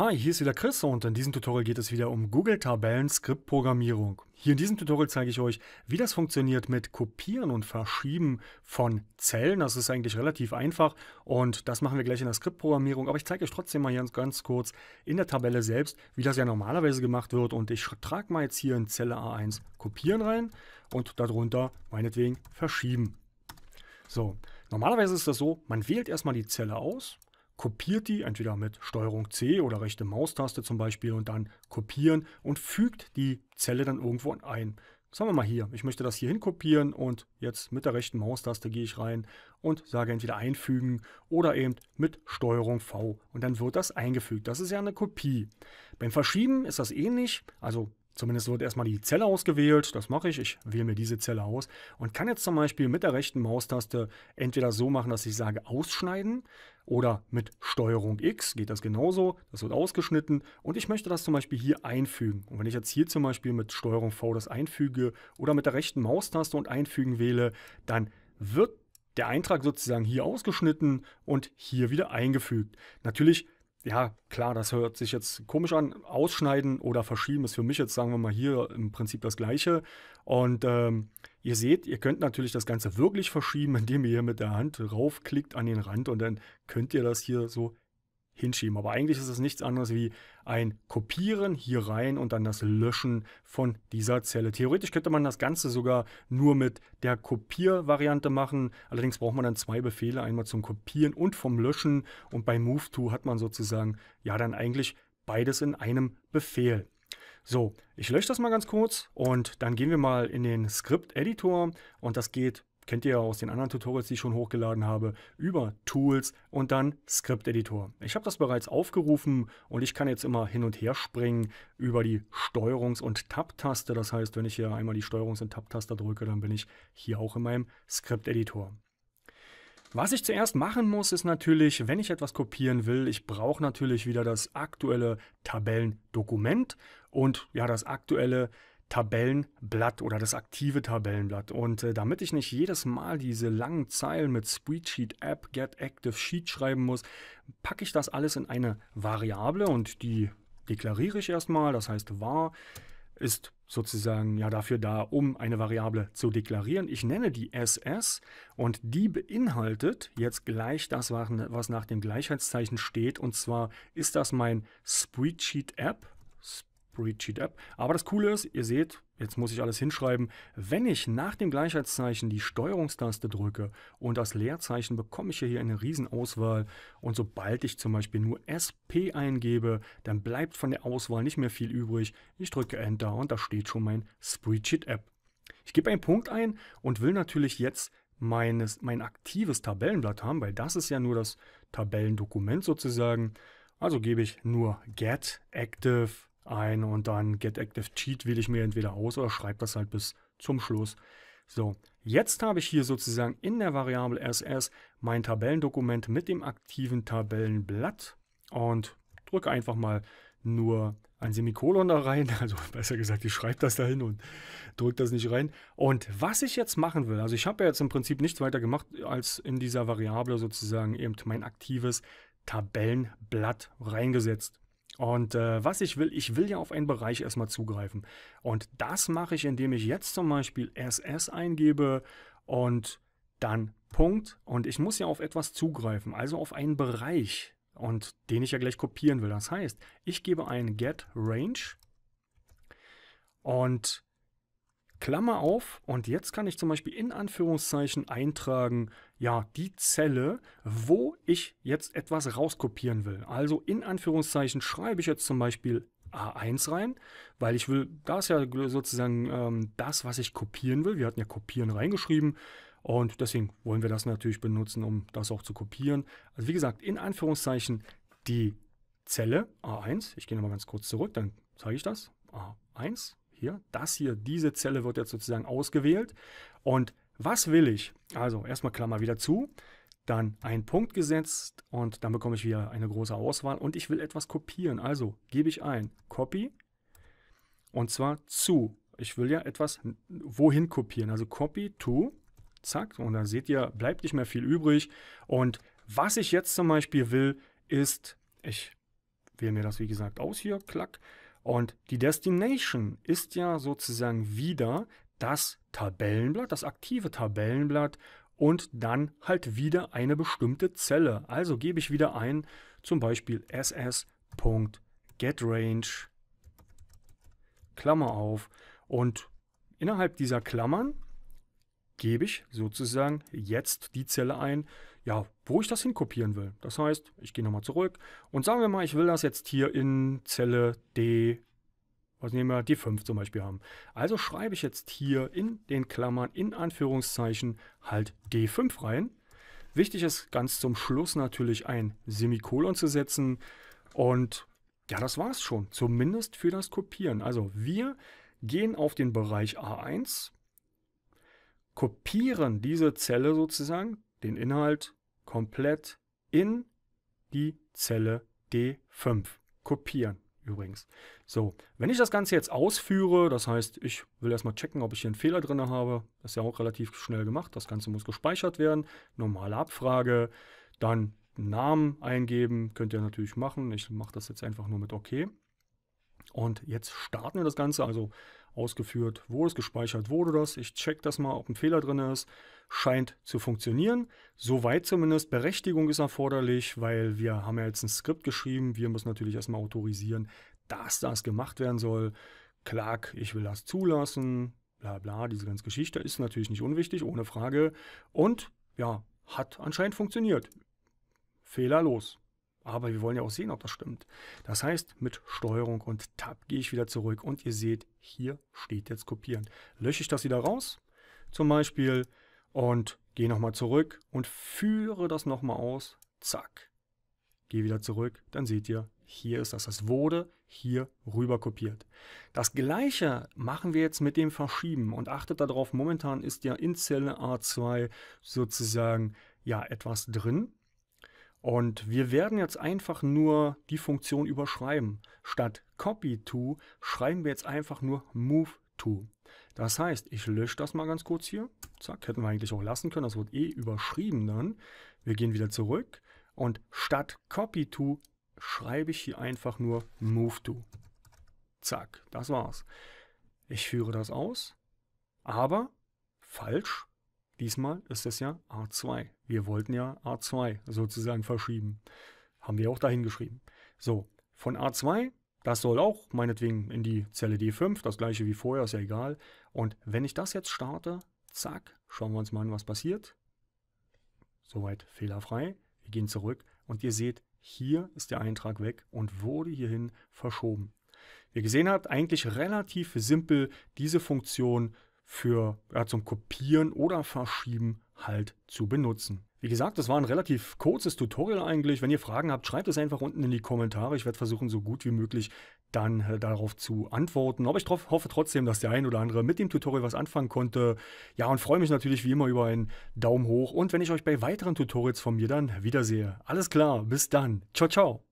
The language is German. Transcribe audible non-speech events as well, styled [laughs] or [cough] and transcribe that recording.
Hi, hier ist wieder Chris und in diesem Tutorial geht es wieder um Google Tabellen Skriptprogrammierung. Hier in diesem Tutorial zeige ich euch, wie das funktioniert mit Kopieren und Verschieben von Zellen. Das ist eigentlich relativ einfach und das machen wir gleich in der Skriptprogrammierung. Aber ich zeige euch trotzdem mal ganz, ganz kurz in der Tabelle selbst, wie das ja normalerweise gemacht wird. Und ich trage mal jetzt hier in Zelle A1 Kopieren rein und darunter meinetwegen Verschieben. So, normalerweise ist das so, man wählt erstmal die Zelle aus kopiert die entweder mit Steuerung C oder rechte Maustaste zum Beispiel und dann kopieren und fügt die Zelle dann irgendwo ein. Sagen wir mal hier, ich möchte das hier hin kopieren und jetzt mit der rechten Maustaste gehe ich rein und sage entweder einfügen oder eben mit Steuerung V und dann wird das eingefügt. Das ist ja eine Kopie. Beim Verschieben ist das ähnlich, also Zumindest wird erstmal die Zelle ausgewählt. Das mache ich. Ich wähle mir diese Zelle aus und kann jetzt zum Beispiel mit der rechten Maustaste entweder so machen, dass ich sage ausschneiden oder mit Steuerung X geht das genauso. Das wird ausgeschnitten und ich möchte das zum Beispiel hier einfügen. Und wenn ich jetzt hier zum Beispiel mit Steuerung V das einfüge oder mit der rechten Maustaste und einfügen wähle, dann wird der Eintrag sozusagen hier ausgeschnitten und hier wieder eingefügt. Natürlich ja, klar, das hört sich jetzt komisch an. Ausschneiden oder verschieben ist für mich jetzt, sagen wir mal, hier im Prinzip das Gleiche. Und ähm, ihr seht, ihr könnt natürlich das Ganze wirklich verschieben, indem ihr hier mit der Hand raufklickt an den Rand und dann könnt ihr das hier so hinschieben. Aber eigentlich ist es nichts anderes wie ein Kopieren hier rein und dann das Löschen von dieser Zelle. Theoretisch könnte man das Ganze sogar nur mit der Kopiervariante machen. Allerdings braucht man dann zwei Befehle, einmal zum Kopieren und vom Löschen. Und bei MoveTo hat man sozusagen ja dann eigentlich beides in einem Befehl. So, ich lösche das mal ganz kurz und dann gehen wir mal in den Script-Editor und das geht kennt ihr ja aus den anderen Tutorials, die ich schon hochgeladen habe, über Tools und dann Skripteditor. Ich habe das bereits aufgerufen und ich kann jetzt immer hin und her springen über die Steuerungs- und Tab-Taste. Das heißt, wenn ich hier einmal die Steuerungs- und Tab-Taste drücke, dann bin ich hier auch in meinem Skripteditor. Was ich zuerst machen muss, ist natürlich, wenn ich etwas kopieren will, ich brauche natürlich wieder das aktuelle Tabellendokument und ja, das aktuelle Tabellenblatt oder das aktive Tabellenblatt. Und äh, damit ich nicht jedes Mal diese langen Zeilen mit Spreadsheet App, Get Active Sheet schreiben muss, packe ich das alles in eine Variable und die deklariere ich erstmal. Das heißt, var ist sozusagen ja dafür da, um eine Variable zu deklarieren. Ich nenne die SS und die beinhaltet jetzt gleich das, was nach dem Gleichheitszeichen steht. Und zwar ist das mein Spreadsheet App. Breadsheet App. Aber das Coole ist, ihr seht, jetzt muss ich alles hinschreiben, wenn ich nach dem Gleichheitszeichen die Steuerungstaste drücke und das Leerzeichen, bekomme ich hier eine Riesenauswahl. Und sobald ich zum Beispiel nur SP eingebe, dann bleibt von der Auswahl nicht mehr viel übrig. Ich drücke Enter und da steht schon mein Spreadsheet App. Ich gebe einen Punkt ein und will natürlich jetzt meines, mein aktives Tabellenblatt haben, weil das ist ja nur das Tabellendokument sozusagen. Also gebe ich nur get active ein und dann getActiveCheat wähle ich mir entweder aus oder schreibe das halt bis zum Schluss. So, jetzt habe ich hier sozusagen in der Variable SS mein Tabellendokument mit dem aktiven Tabellenblatt und drücke einfach mal nur ein Semikolon da rein, [laughs] also besser gesagt, ich schreibe das da hin und drücke das nicht rein. Und was ich jetzt machen will, also ich habe ja jetzt im Prinzip nichts weiter gemacht, als in dieser Variable sozusagen eben mein aktives Tabellenblatt reingesetzt. Und äh, was ich will, ich will ja auf einen Bereich erstmal zugreifen. Und das mache ich, indem ich jetzt zum Beispiel SS eingebe und dann Punkt. Und ich muss ja auf etwas zugreifen, also auf einen Bereich und den ich ja gleich kopieren will. Das heißt, ich gebe ein get range und Klammer auf und jetzt kann ich zum Beispiel in Anführungszeichen eintragen, ja, die Zelle, wo ich jetzt etwas rauskopieren will. Also in Anführungszeichen schreibe ich jetzt zum Beispiel A1 rein, weil ich will, das ja sozusagen ähm, das, was ich kopieren will. Wir hatten ja kopieren reingeschrieben und deswegen wollen wir das natürlich benutzen, um das auch zu kopieren. Also wie gesagt, in Anführungszeichen die Zelle A1. Ich gehe nochmal ganz kurz zurück, dann zeige ich das. A1 hier, das hier, diese Zelle wird jetzt sozusagen ausgewählt. Und was will ich? Also erstmal Klammer wieder zu, dann einen Punkt gesetzt und dann bekomme ich wieder eine große Auswahl und ich will etwas kopieren. Also gebe ich ein Copy und zwar zu. Ich will ja etwas wohin kopieren. Also Copy to, zack, und dann seht ihr, bleibt nicht mehr viel übrig. Und was ich jetzt zum Beispiel will, ist, ich wähle mir das wie gesagt aus hier, klack, und die Destination ist ja sozusagen wieder das Tabellenblatt, das aktive Tabellenblatt und dann halt wieder eine bestimmte Zelle. Also gebe ich wieder ein, zum Beispiel ss.getRange, Klammer auf. Und innerhalb dieser Klammern gebe ich sozusagen jetzt die Zelle ein, ja, wo ich das hinkopieren will. Das heißt, ich gehe nochmal zurück und sagen wir mal, ich will das jetzt hier in Zelle D, was nehmen wir, D5 zum Beispiel haben. Also schreibe ich jetzt hier in den Klammern, in Anführungszeichen, halt D5 rein. Wichtig ist ganz zum Schluss natürlich ein Semikolon zu setzen und ja, das war es schon, zumindest für das Kopieren. Also wir gehen auf den Bereich A1, kopieren diese Zelle sozusagen, den Inhalt komplett in die Zelle D5 kopieren übrigens. So, wenn ich das Ganze jetzt ausführe, das heißt, ich will erstmal checken, ob ich hier einen Fehler drin habe. Das ist ja auch relativ schnell gemacht. Das Ganze muss gespeichert werden. Normale Abfrage. Dann Namen eingeben. Könnt ihr natürlich machen. Ich mache das jetzt einfach nur mit OK. Und jetzt starten wir das Ganze. Also ausgeführt. Wo es gespeichert? Wurde das? Ich check das mal, ob ein Fehler drin ist. Scheint zu funktionieren. Soweit zumindest. Berechtigung ist erforderlich, weil wir haben ja jetzt ein Skript geschrieben. Wir müssen natürlich erstmal autorisieren, dass das gemacht werden soll. Clark, ich will das zulassen. Bla bla, diese ganze Geschichte ist natürlich nicht unwichtig, ohne Frage. Und ja, hat anscheinend funktioniert. Fehlerlos. Aber wir wollen ja auch sehen, ob das stimmt. Das heißt, mit Steuerung und Tab gehe ich wieder zurück und ihr seht, hier steht jetzt kopieren. Lösche ich das wieder raus, zum Beispiel, und gehe nochmal zurück und führe das nochmal aus. Zack. Gehe wieder zurück, dann seht ihr, hier ist das. Das wurde hier rüber kopiert. Das gleiche machen wir jetzt mit dem Verschieben und achtet darauf, momentan ist ja in Zelle A2 sozusagen ja etwas drin und wir werden jetzt einfach nur die Funktion überschreiben. Statt copy to schreiben wir jetzt einfach nur move to. Das heißt, ich lösche das mal ganz kurz hier. Zack, hätten wir eigentlich auch lassen können. Das wird eh überschrieben dann. Wir gehen wieder zurück und statt copy to schreibe ich hier einfach nur move to. Zack, das war's. Ich führe das aus, aber falsch, Diesmal ist es ja A2. Wir wollten ja A2 sozusagen verschieben. Haben wir auch dahin geschrieben. So, von A2, das soll auch meinetwegen in die Zelle D5, das gleiche wie vorher, ist ja egal. Und wenn ich das jetzt starte, zack, schauen wir uns mal an, was passiert. Soweit fehlerfrei. Wir gehen zurück und ihr seht, hier ist der Eintrag weg und wurde hierhin verschoben. Wie ihr gesehen habt, eigentlich relativ simpel diese Funktion für ja, zum Kopieren oder Verschieben halt zu benutzen. Wie gesagt, das war ein relativ kurzes Tutorial eigentlich. Wenn ihr Fragen habt, schreibt es einfach unten in die Kommentare. Ich werde versuchen, so gut wie möglich dann äh, darauf zu antworten. Aber ich hoffe trotzdem, dass der ein oder andere mit dem Tutorial was anfangen konnte. Ja, und freue mich natürlich wie immer über einen Daumen hoch. Und wenn ich euch bei weiteren Tutorials von mir dann wiedersehe. Alles klar, bis dann. Ciao, ciao.